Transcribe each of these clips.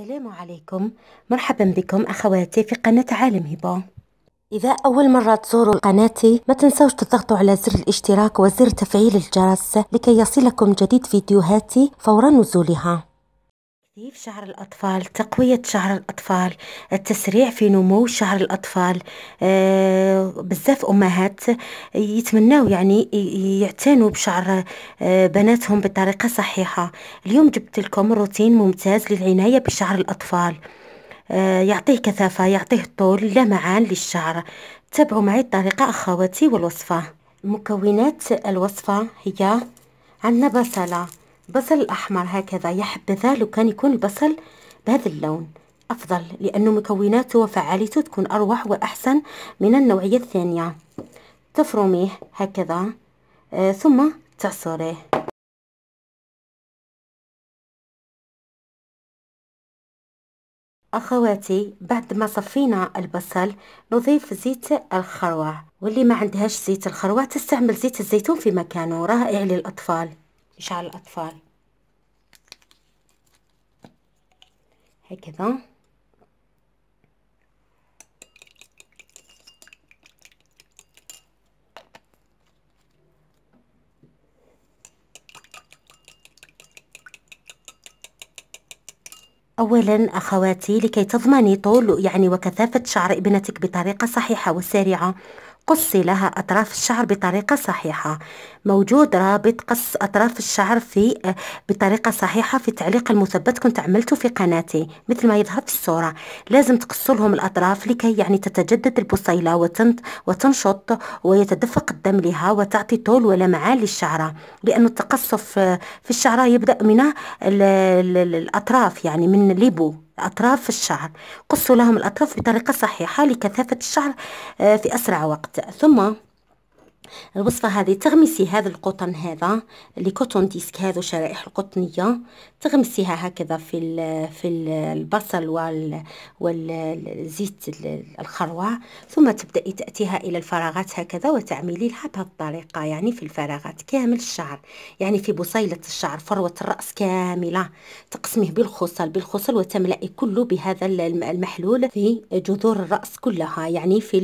السلام عليكم مرحبا بكم أخواتي في قناة عالم هبة إذا أول مرة تزوروا قناتي ما تنسوش تضغطوا على زر الاشتراك وزر تفعيل الجرس لكي يصلكم جديد فيديوهاتي فور نزولها تنظيف شعر الأطفال تقوية شعر الأطفال التسريع في نمو شعر الأطفال آه، بزاف أمهات يتمناو يعني يعتنوا بشعر آه، بناتهم بطريقة صحيحة اليوم جبت لكم روتين ممتاز للعناية بشعر الأطفال آه، يعطيه كثافة يعطيه طول لمعان للشعر تابعوا معي الطريقة أخواتي والوصفة مكونات الوصفة هي عندنا بصلة بصل الأحمر هكذا يحب ذلك لو كان يكون البصل بهذا اللون أفضل لأنه مكوناته وفعاليته تكون أروح وأحسن من النوعية الثانية تفرميه هكذا آه ثم تعصريه أخواتي بعد ما صفينا البصل نضيف زيت الخروع واللي ما عندهاش زيت الخروع تستعمل زيت الزيتون في مكانه رائع للأطفال إشعال الأطفال هكذا أولا أخواتي لكي تضمني طول يعني وكثافة شعر ابنتك بطريقة صحيحة وسريعة قصي لها أطراف الشعر بطريقة صحيحة موجود رابط قص أطراف الشعر في بطريقة صحيحة في التعليق المثبت كنت عملته في قناتي مثل ما يظهر في الصورة لازم تقصوا لهم الأطراف لكي يعني تتجدد البصيلة وتنشط ويتدفق الدم لها وتعطي طول ولمعان للشعرة لأن التقصف في الشعرة يبدأ من الأطراف يعني من ليبو أطراف الشعر قصوا لهم الأطراف بطريقة صحيحة لكثافة الشعر آه، في أسرع وقت ثم الوصفة هذه تغمسي هذا القطن هذا اللي كوتون ديسك هذو شرائح القطنية تغمسيها هكذا في ال في ال البصل والزيت الخروع ثم تبدأي تأتيها إلى الفراغات هكذا وتعملي لها بهذه الطريقة يعني في الفراغات كامل الشعر يعني في بصيلة الشعر فروة الرأس كاملة تقسميه بالخصل بالخصل وتملأي كله بهذا المحلول في جذور الرأس كلها يعني في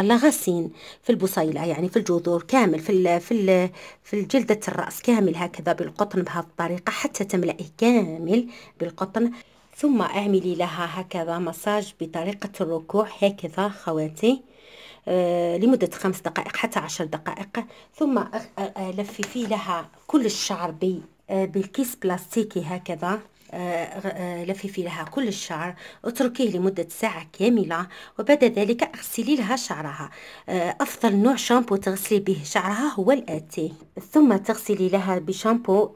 اللغاسين آه، آه، في البصيلة البصيله يعني في الجذور كامل في ال في ال في جلده الراس كامل هكذا بالقطن بهذه الطريقه حتى تملئه كامل بالقطن ثم اعملي لها هكذا مساج بطريقه الركوع هكذا خواتي آه، لمدة خمس دقائق حتى عشر دقائق ثم لففي لها كل الشعر آه، بالكيس بلاستيكي هكذا آه، آه، لففي لها كل الشعر اتركيه لمدة ساعة كاملة وبعد ذلك اغسلي لها شعرها آه، أفضل نوع شامبو تغسلي به شعرها هو الآتي ثم تغسلي لها بشامبو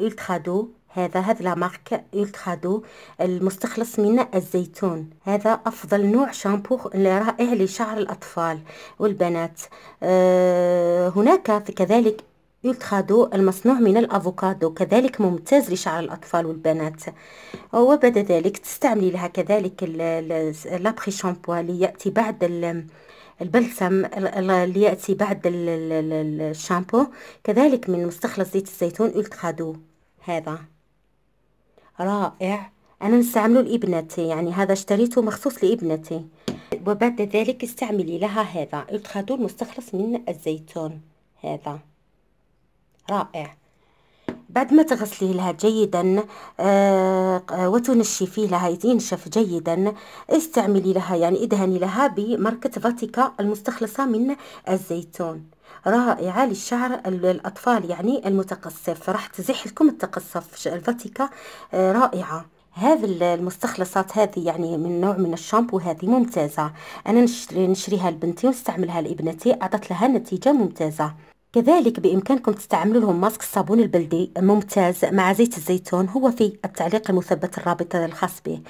دو هذا هذا لامارك مارك دو المستخلص من الزيتون هذا افضل نوع شامبو رائع لشعر الاطفال والبنات هناك كذلك يلتخادو المصنوع من الافوكادو كذلك ممتاز لشعر الاطفال والبنات وبعد ذلك تستعملي لها كذلك لابخي شامبو اللي ياتي بعد البلسم اللي ياتي بعد الشامبو كذلك من مستخلص زيت الزيتون التخادو هذا رائع انا نستعمله لابنتي يعني هذا اشتريته مخصوص لابنتي وبعد ذلك استعملي لها هذا التخادو المستخلص من الزيتون هذا رائع بعد ما تغسلي لها جيدا آه فيه لها ينشف جيدا استعملي لها يعني ادهني لها بماركة فاتيكا المستخلصة من الزيتون رائعة للشعر الأطفال يعني المتقصف راح تزيح لكم التقصف الفاتيكا آه رائعة هذه المستخلصات هذه يعني من نوع من الشامبو هذه ممتازة أنا نشريها لبنتي ونستعملها لابنتي أعطت لها نتيجة ممتازة كذلك بإمكانكم تستعملوا لهم ماسك الصابون البلدي ممتاز مع زيت الزيتون هو في التعليق المثبت الرابط الخاص به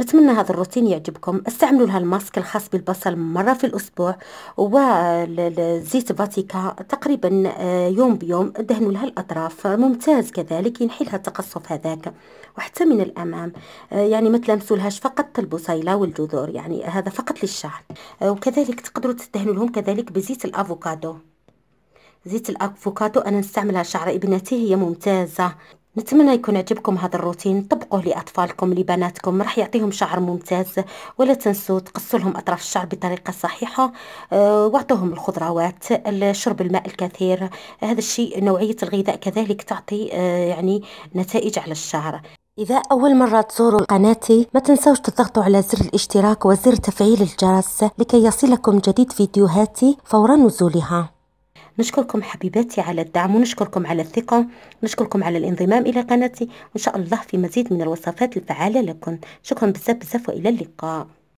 نتمنى هذا الروتين يعجبكم استعملوا لها الماسك الخاص بالبصل مرة في الأسبوع وزيت فاتيكا تقريبا آه، يوم بيوم دهنوا لها الأطراف ممتاز كذلك ينحي لها التقصف هذاك وحتى من الأمام آه، يعني ما تلمسولهاش فقط البصيلة والجذور يعني هذا فقط للشعر آه، وكذلك تقدروا تدهنوا لهم كذلك بزيت الأفوكادو زيت الافوكادو انا نستعملها شعر ابنتي هي ممتازه نتمنى يكون عجبكم هذا الروتين طبقوه لاطفالكم لبناتكم راح يعطيهم شعر ممتاز ولا تنسوا تقصوا لهم اطراف الشعر بطريقه صحيحه أه واعطوهم الخضروات شرب الماء الكثير هذا الشيء نوعيه الغذاء كذلك تعطي أه يعني نتائج على الشعر إذا أول مرة تزوروا قناتي ما تنسوش تضغطوا على زر الاشتراك وزر تفعيل الجرس لكي يصلكم جديد فيديوهاتي فور نزولها نشكركم حبيباتي على الدعم ونشكركم على الثقة نشكركم على الانضمام إلى قناتي وإن شاء الله في مزيد من الوصفات الفعالة لكم شكرا بزاف بزاف وإلى اللقاء